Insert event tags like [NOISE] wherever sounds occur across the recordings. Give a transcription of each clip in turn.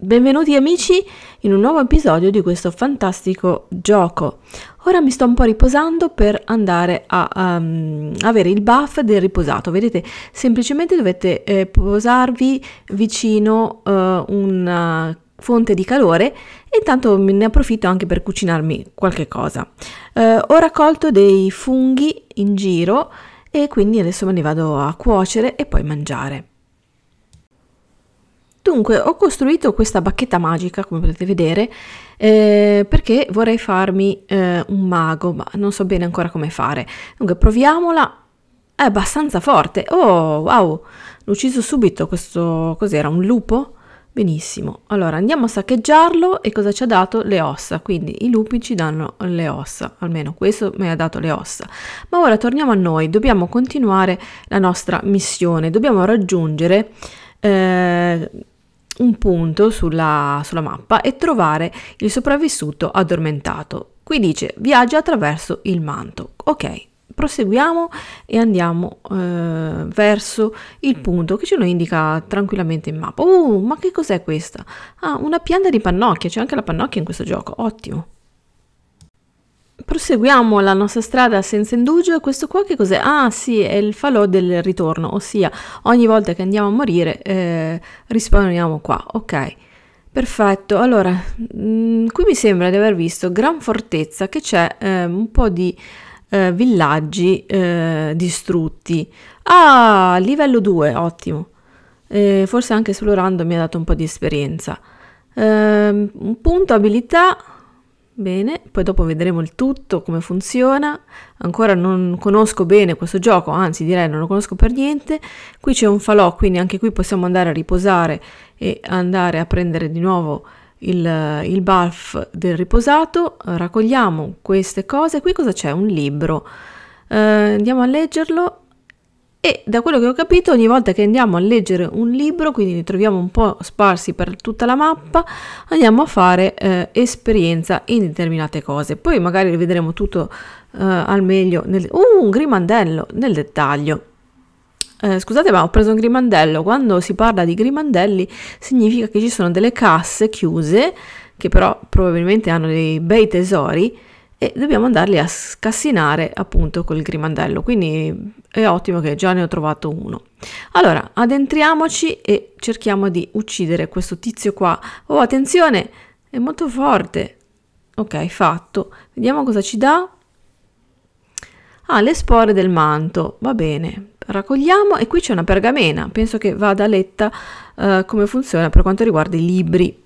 Benvenuti amici in un nuovo episodio di questo fantastico gioco. Ora mi sto un po' riposando per andare a um, avere il buff del riposato. Vedete, semplicemente dovete eh, posarvi vicino eh, una fonte di calore e intanto ne approfitto anche per cucinarmi qualche cosa. Eh, ho raccolto dei funghi in giro e quindi adesso me ne vado a cuocere e poi mangiare. Dunque ho costruito questa bacchetta magica come potete vedere eh, perché vorrei farmi eh, un mago ma non so bene ancora come fare. Dunque proviamola, è abbastanza forte, oh wow, l'ho ucciso subito questo, cos'era, un lupo? Benissimo, allora andiamo a saccheggiarlo e cosa ci ha dato? Le ossa, quindi i lupi ci danno le ossa, almeno questo mi ha dato le ossa. Ma ora torniamo a noi, dobbiamo continuare la nostra missione, dobbiamo raggiungere eh, un punto sulla, sulla mappa e trovare il sopravvissuto addormentato. Qui dice viaggia attraverso il manto. Ok, proseguiamo e andiamo eh, verso il punto che ce lo indica tranquillamente in mappa. Uh, ma che cos'è questa? Ah, una pianta di pannocchia, c'è anche la pannocchia in questo gioco, ottimo proseguiamo la nostra strada senza indugio e questo qua che cos'è? Ah sì, è il falò del ritorno, ossia ogni volta che andiamo a morire eh, rispawniamo qua, ok. Perfetto, allora mh, mm, qui mi sembra di aver visto Gran Fortezza che c'è eh, un po' di eh, villaggi eh, distrutti. Ah, livello 2, ottimo. Eh, forse anche esplorando mi ha dato un po' di esperienza. Ehm, un punto abilità Bene, poi dopo vedremo il tutto, come funziona. Ancora non conosco bene questo gioco, anzi direi non lo conosco per niente. Qui c'è un falò, quindi anche qui possiamo andare a riposare e andare a prendere di nuovo il, il buff del riposato. Raccogliamo queste cose. Qui cosa c'è? Un libro. Eh, andiamo a leggerlo e da quello che ho capito, ogni volta che andiamo a leggere un libro, quindi li troviamo un po' sparsi per tutta la mappa, andiamo a fare eh, esperienza in determinate cose. Poi magari rivedremo tutto eh, al meglio. Nel... Uh, un grimandello nel dettaglio. Eh, scusate, ma ho preso un grimandello. Quando si parla di grimandelli, significa che ci sono delle casse chiuse, che però probabilmente hanno dei bei tesori e dobbiamo andarli a scassinare appunto col grimandello quindi è ottimo che già ne ho trovato uno allora addentriamoci e cerchiamo di uccidere questo tizio qua oh attenzione è molto forte ok fatto vediamo cosa ci dà ah le spore del manto va bene raccogliamo e qui c'è una pergamena penso che vada letta eh, come funziona per quanto riguarda i libri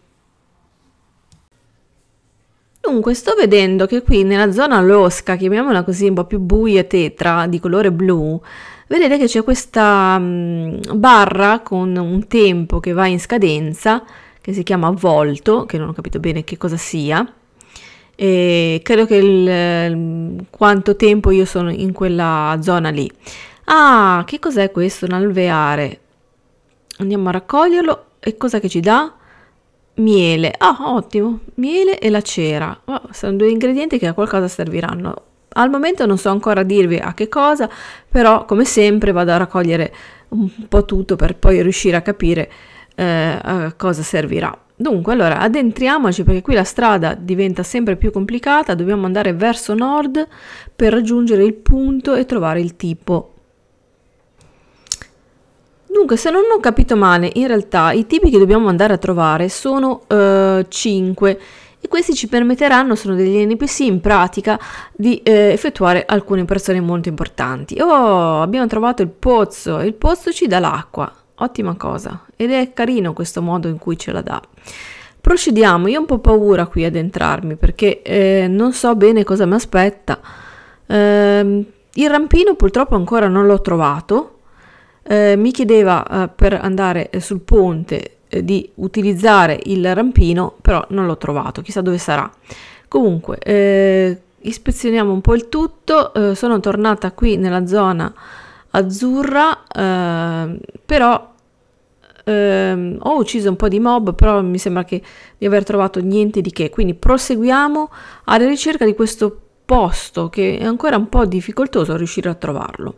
Dunque, sto vedendo che qui nella zona losca, chiamiamola così, un po' più buia e tetra, di colore blu, vedete che c'è questa mm, barra con un tempo che va in scadenza, che si chiama volto, che non ho capito bene che cosa sia, e credo che il, quanto tempo io sono in quella zona lì. Ah, che cos'è questo? Un alveare. Andiamo a raccoglierlo e cosa che ci dà? miele. Ah, ottimo, miele e la cera. Oh, sono due ingredienti che a qualcosa serviranno. Al momento non so ancora dirvi a che cosa, però come sempre vado a raccogliere un po' tutto per poi riuscire a capire eh, a cosa servirà. Dunque, allora addentriamoci perché qui la strada diventa sempre più complicata, dobbiamo andare verso nord per raggiungere il punto e trovare il tipo Dunque, se non ho capito male, in realtà i tipi che dobbiamo andare a trovare sono uh, eh, 5 e questi ci permetteranno, sono degli NPC in pratica, di eh, effettuare alcune operazioni molto importanti. Oh, abbiamo trovato il pozzo, il pozzo ci dà l'acqua, ottima cosa, ed è carino questo modo in cui ce la dà. Procediamo, io ho un po' paura qui ad entrarmi perché eh, non so bene cosa mi aspetta. Eh, il rampino purtroppo ancora non l'ho trovato, eh, mi chiedeva eh, per andare eh, sul ponte eh, di utilizzare il rampino, però non l'ho trovato, chissà dove sarà. Comunque, eh, ispezioniamo un po' il tutto, sono tornata qui nella zona azzurra, però Um, ho ucciso un po' di mob, però mi sembra che di aver trovato niente di che. Quindi proseguiamo alla ricerca di questo posto che è ancora un po' difficoltoso riuscire a trovarlo.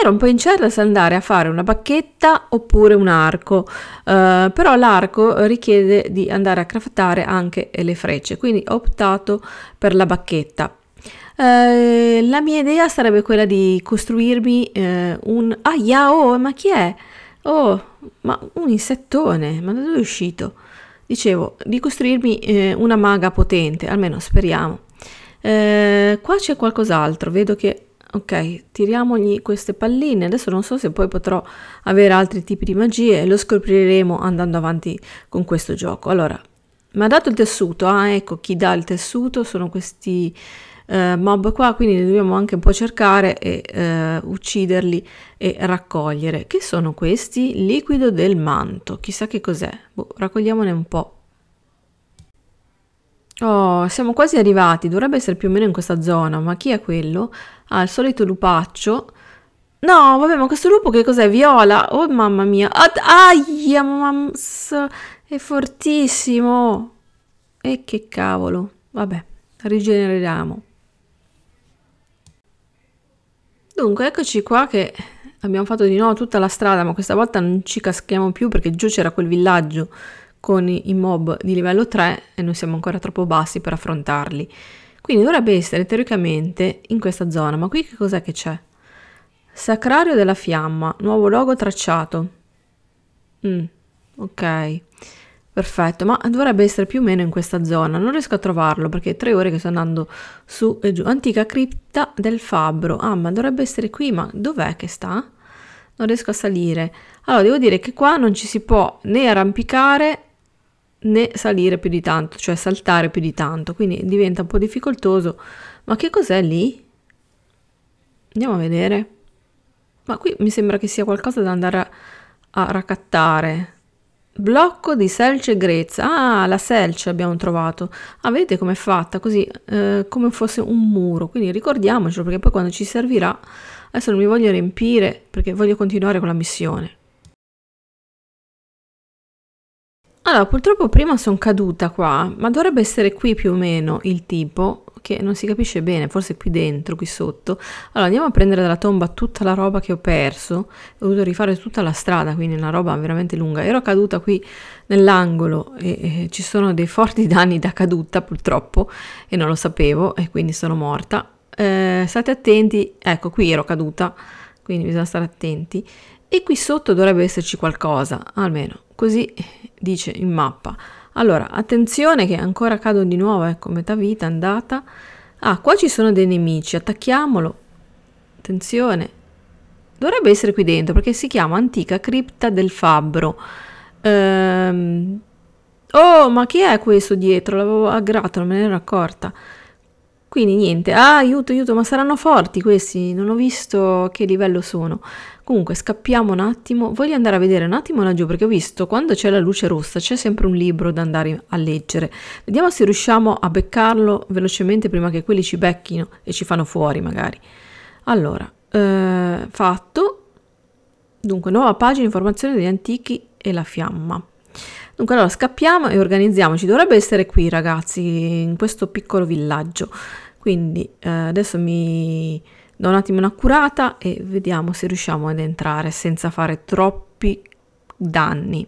Era un po' incerta se andare a fare una bacchetta oppure un arco, eh, però l'arco richiede di andare a craftare anche le frecce, quindi ho optato per la bacchetta. Eh, la mia idea sarebbe quella di costruirmi eh, un... Ah, oh, yao, ma chi è? Oh, ma un insettone, ma da dove è uscito? Dicevo, di costruirmi eh, una maga potente, almeno speriamo. Eh, qua c'è qualcos'altro, vedo che Ok, tiriamogli queste palline. Adesso non so se poi potrò avere altri tipi di magie, lo scopriremo andando avanti con questo gioco. Allora, mi ha dato il tessuto, ah ecco chi dà il tessuto sono questi eh, mob qua, quindi li dobbiamo anche un po' cercare e eh, ucciderli e raccogliere. Che sono questi? Liquido del manto, chissà che cos'è, boh, raccogliamone un po'. Oh, siamo quasi arrivati, dovrebbe essere più o meno in questa zona, ma chi è quello? Ah, il solito lupaccio. No, vabbè, ma questo lupo che cos'è? Viola? Oh, mamma mia. Ad aia, mams, è fortissimo. E che cavolo. Vabbè, rigeneriamo. Dunque, eccoci qua che abbiamo fatto di nuovo tutta la strada, ma questa volta non ci caschiamo più perché giù c'era quel villaggio con i mob di livello 3 e noi siamo ancora troppo bassi per affrontarli. Quindi dovrebbe essere teoricamente in questa zona, ma qui che cos'è che c'è? Sacrario della fiamma, nuovo logo tracciato. Mm, ok, perfetto, ma dovrebbe essere più o meno in questa zona. Non riesco a trovarlo perché è tre ore che sto andando su e giù. Antica cripta del fabbro. Ah, ma dovrebbe essere qui, ma dov'è che sta? Non riesco a salire. Allora, devo dire che qua non ci si può né arrampicare né salire più di tanto, cioè saltare più di tanto, quindi diventa un po' difficoltoso. Ma che cos'è lì? Andiamo a vedere. Ma qui mi sembra che sia qualcosa da andare a, a raccattare. Blocco di selce e grezza. Ah, la selce abbiamo trovato. Ah, vedete com'è fatta? Così, eh, come fosse un muro. Quindi ricordiamocelo, perché poi quando ci servirà... Adesso non mi voglio riempire, perché voglio continuare con la missione. Allora, purtroppo prima sono caduta qua, ma dovrebbe essere qui più o meno il tipo, che non si capisce bene, forse qui dentro, qui sotto. Allora, andiamo a prendere dalla tomba tutta la roba che ho perso. Ho dovuto rifare tutta la strada, quindi una roba veramente lunga. Ero caduta qui nell'angolo e, e ci sono dei forti [LAUGHS] danni da caduta, purtroppo, e non lo sapevo, e quindi sono morta. Eh, state attenti, ecco, qui ero caduta, quindi bisogna stare attenti. E qui sotto dovrebbe esserci qualcosa, almeno così dice in mappa. Allora, attenzione che ancora cado di nuovo, ecco, metà vita andata. Ah, qua ci sono dei nemici, attacchiamolo. Attenzione. Dovrebbe essere qui dentro perché si chiama Antica Cripta del Fabbro. Ehm... Oh, ma chi è questo dietro? L'avevo aggrato, non me ne ero accorta. Quindi niente, ah, aiuto, aiuto, ma saranno forti questi, non ho visto che livello sono. Comunque scappiamo un attimo, voglio andare a vedere un attimo laggiù perché ho visto quando c'è la luce rossa c'è sempre un libro da andare a leggere. Vediamo se riusciamo a beccarlo velocemente prima che quelli ci becchino e ci fanno fuori magari. Allora, eh, fatto. Dunque, nuova pagina, informazione degli antichi e la fiamma. Dunque allora scappiamo e organizziamoci, dovrebbe essere qui ragazzi, in questo piccolo villaggio. Quindi eh, adesso mi do un attimo una curata e vediamo se riusciamo ad entrare senza fare troppi danni.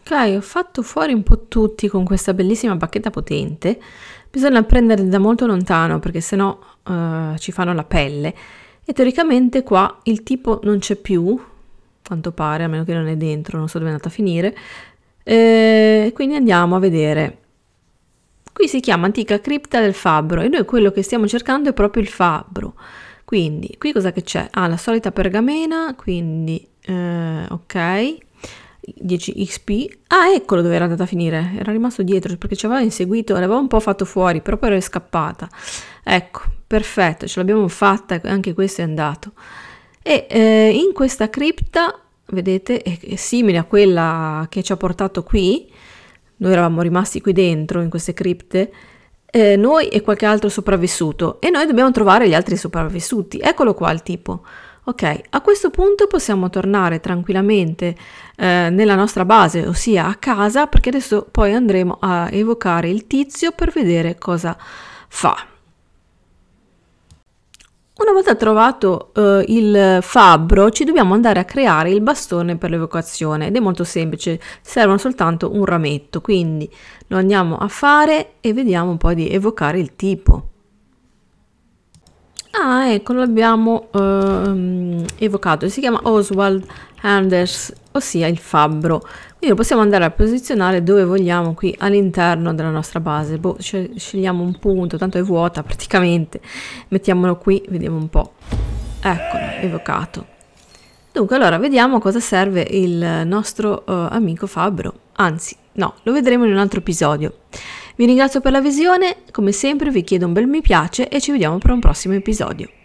Ok, ho fatto fuori un po' tutti con questa bellissima bacchetta potente. Bisogna prenderli da molto lontano perché sennò eh, ci fanno la pelle. E teoricamente qua il tipo non c'è più, quanto pare, a meno che non è dentro, non so dove è andata a finire. Eh, quindi andiamo a vedere Qui si chiama antica cripta del fabbro e noi quello che stiamo cercando è proprio il fabbro. Quindi, qui cosa che c'è? Ah, la solita pergamena, quindi, eh, ok, 10 XP. Ah, eccolo dove era andata a finire, era rimasto dietro perché ci aveva inseguito, l'aveva un po' fatto fuori, però poi era scappata. Ecco, perfetto, ce l'abbiamo fatta, anche questo è andato. E eh, in questa cripta, vedete, è, è simile a quella che ci ha portato qui, noi eravamo rimasti qui dentro, in queste cripte, eh, noi e qualche altro sopravvissuto, e noi dobbiamo trovare gli altri sopravvissuti. Eccolo qua il tipo. Ok, a questo punto possiamo tornare tranquillamente eh, nella nostra base, ossia a casa, perché adesso poi andremo a evocare il tizio per vedere cosa fa. Una volta trovato eh, il fabbro ci dobbiamo andare a creare il bastone per l'evocazione ed è molto semplice, servono soltanto un rametto, quindi lo andiamo a fare e vediamo poi di evocare il tipo. Ah, ecco, l'abbiamo ehm, evocato. Si chiama Oswald Anders, ossia il fabbro. Quindi lo possiamo andare a posizionare dove vogliamo qui all'interno della nostra base. Boh, scegliamo un punto, tanto è vuota praticamente. Mettiamolo qui, vediamo un po'. Eccolo, evocato. Dunque, allora, vediamo cosa serve il nostro eh, amico fabbro. Anzi, no, lo vedremo in un altro episodio. Vi ringrazio per la visione, come sempre vi chiedo un bel mi piace e ci vediamo per un prossimo episodio.